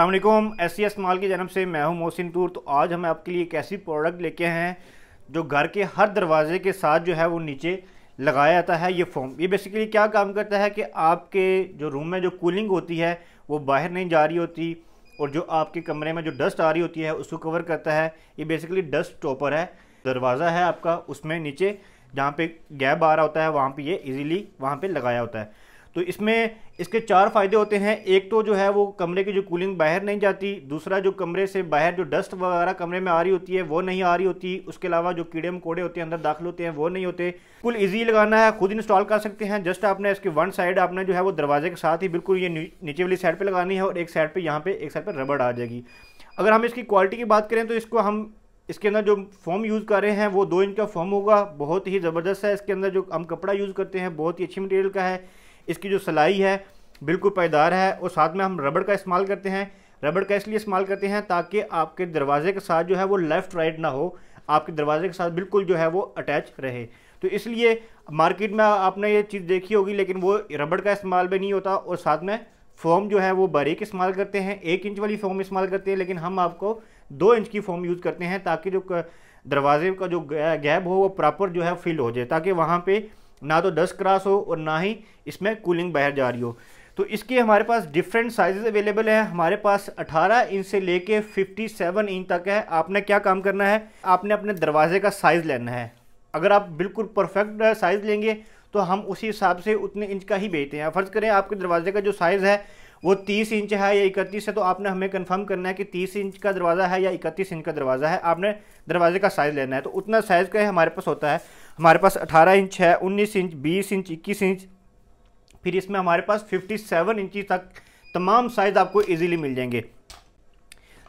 अल्लाम S C S माल की जन्म से मैं हूं मोहसिन टूर तो आज हम आपके लिए एक ऐसी प्रोडक्ट लेके हैं जो घर के हर दरवाजे के साथ जो है वो नीचे लगाया जाता है ये फोम ये बेसिकली क्या काम करता है कि आपके जो रूम में जो कूलिंग होती है वो बाहर नहीं जा रही होती और जो आपके कमरे में जो डस्ट आ रही होती है उसको कवर करता है ये बेसिकली डस्ट टॉपर है दरवाज़ा है आपका उसमें नीचे जहाँ पे गैप आ रहा होता है वहाँ पे ये इजीली वहाँ पे लगाया होता है तो इसमें इसके चार फ़ायदे होते हैं एक तो जो है वो कमरे की जो कूलिंग बाहर नहीं जाती दूसरा जो कमरे से बाहर जो डस्ट वगैरह कमरे में आ रही होती है वो नहीं आ रही होती उसके अलावा जो कीड़े मकोड़े होते हैं अंदर दाखिल होते हैं वो नहीं होते कुल ईजी लगाना है खुद इंस्टॉल कर सकते हैं जस्ट आपने इसके वन साइड आपने जो है वो दरवाजे के साथ ही बिल्कुल ये नीचे वाली साइड पर लगानी है और एक साइड पर यहाँ पर एक साइड पर रबड़ आ जाएगी अगर हम इसकी क्वालिटी की बात करें तो इसको हम इसके अंदर जो फॉर्म यूज़ कर रहे हैं वो दो इंच का फॉर्म होगा बहुत ही ज़बरदस्त है इसके अंदर जो हम कपड़ा यूज़ करते हैं बहुत ही अच्छी मटेरियल का है इसकी जो सिलाई है बिल्कुल पायदार है और साथ में हम रबड़ का इस्तेमाल करते हैं रबड़ का इसलिए इस्तेमाल करते हैं ताकि आपके दरवाजे के साथ जो है वो लेफ़्ट राइट ना हो आपके दरवाजे के साथ बिल्कुल जो है वो अटैच रहे तो इसलिए मार्केट में आपने ये चीज़ देखी होगी लेकिन वो रबड़ का इस्तेमाल भी नहीं होता और साथ में फोम जो है वो बारीक इस्तेमाल करते हैं एक इंच वाली फोम इस्तेमाल करते हैं लेकिन हम आपको दो इंच की फोम यूज़ करते हैं ताकि जो दरवाजे का जो गैप हो वो प्रॉपर जो है फिल हो जाए ताकि वहाँ पर ना तो डस्ट क्रास हो और ना ही इसमें कूलिंग बाहर जा रही हो तो इसके हमारे पास डिफरेंट साइजेस अवेलेबल है हमारे पास 18 इंच से लेके 57 इंच तक है आपने क्या काम करना है आपने अपने दरवाजे का साइज़ लेना है अगर आप बिल्कुल परफेक्ट साइज़ लेंगे तो हम उसी हिसाब से उतने इंच का ही बेचते हैं फ़र्ज़ करें आपके दरवाजे का जो साइज़ है वो 30 इंच है या इकतीस है तो आपने हमें कंफर्म करना है कि 30 इंच का दरवाज़ा है या इकतीस इंच का दरवाज़ा है आपने दरवाजे का साइज़ लेना है तो उतना साइज़ का हमारे पास होता है हमारे पास 18 इंच है 19 इंच 20 इंच 21 इंच फिर इसमें हमारे पास 57 इंच तक तमाम साइज़ आपको इजीली मिल जाएंगे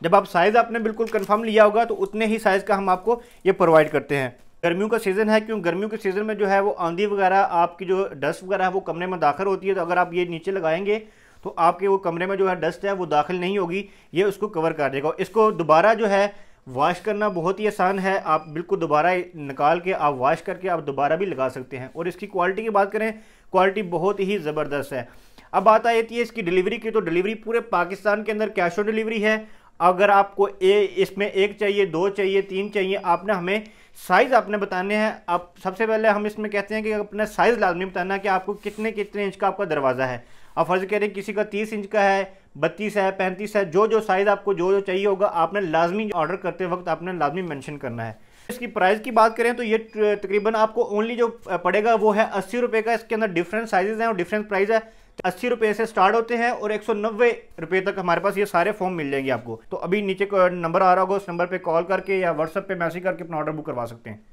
जब आप साइज़ आपने बिल्कुल कंफर्म लिया होगा तो उतने ही साइज़ का हम आपको ये प्रोवाइड करते हैं गर्मियों का सीज़न है क्योंकि गर्मियों के सीज़न में जो है वो आंधी वगैरह आपकी जो डस्ट वगैरह है वो कमरे में दाखिल होती है तो अगर आप ये नीचे लगाएंगे तो आपके वो कमरे में जो है डस्ट है वो दाखिल नहीं होगी ये उसको कवर कर देगा इसको दोबारा जो है वाश करना बहुत ही आसान है आप बिल्कुल दोबारा निकाल के आप वाश करके आप दोबारा भी लगा सकते हैं और इसकी क्वालिटी की बात करें क्वालिटी बहुत ही ज़बरदस्त है अब बात आ जाती है इसकी डिलीवरी की तो डिलीवरी पूरे पाकिस्तान के अंदर कैश ऑन डिलीवरी है अगर आपको ए इसमें एक चाहिए दो चाहिए तीन चाहिए आपने हमें साइज़ आपने बताने हैं आप सबसे पहले हम इसमें कहते हैं कि अपना साइज़ लाजमी बताना कि आपको कितने कितने इंच का आपका दरवाज़ा है आप फर्ज़ कह रहे हैं किसी का तीस इंच का है बत्तीस है पैंतीस है जो जो साइज़ आपको जो जो चाहिए होगा आपने लाजमी ऑर्डर करते वक्त आपने लाजमी मैंशन करना है इसकी प्राइस की बात करें तो ये तकरीबन आपको ओनली जो पड़ेगा वो है अस्सी रुपये का इसके अंदर डिफरेंट साइजेज हैं और डिफरेंट प्राइस है अस्सी रुपये से स्टार्ट होते हैं और एक सौ नब्बे रुपये तक हमारे पास ये सारे फॉर्म मिल जाएंगे आपको तो अभी नीचे नंबर आ रहा होगा उस नंबर पर कॉल करके या व्हाट्सएप पर मैसेज करके अपना ऑर्डर बुक करवा सकते हैं